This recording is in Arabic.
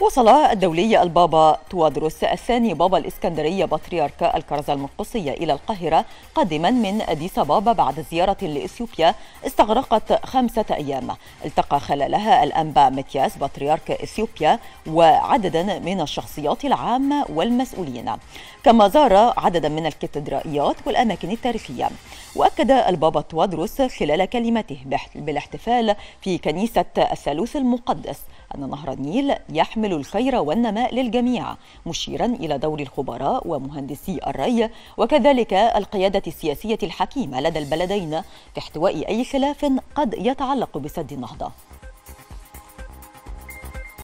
وصل الدولي البابا توادروس الثاني بابا الإسكندرية بطريرك الكرزة المقدسية إلى القاهرة قادما من أديس بابا بعد زيارة لإثيوبيا استغرقت خمسة أيام التقى خلالها الأنبا متياس بطريرك إثيوبيا وعددا من الشخصيات العامة والمسؤولين كما زار عددا من الكاتدرائيات والأماكن التاريخية وأكد البابا توادروس خلال كلمته بالاحتفال في كنيسة الثالوث المقدس أن نهر النيل يحمل يحمل الخير والنماء للجميع مشيرا إلى دور الخبراء ومهندسي الري وكذلك القيادة السياسية الحكيمة لدى البلدين في احتواء أي خلاف قد يتعلق بسد النهضة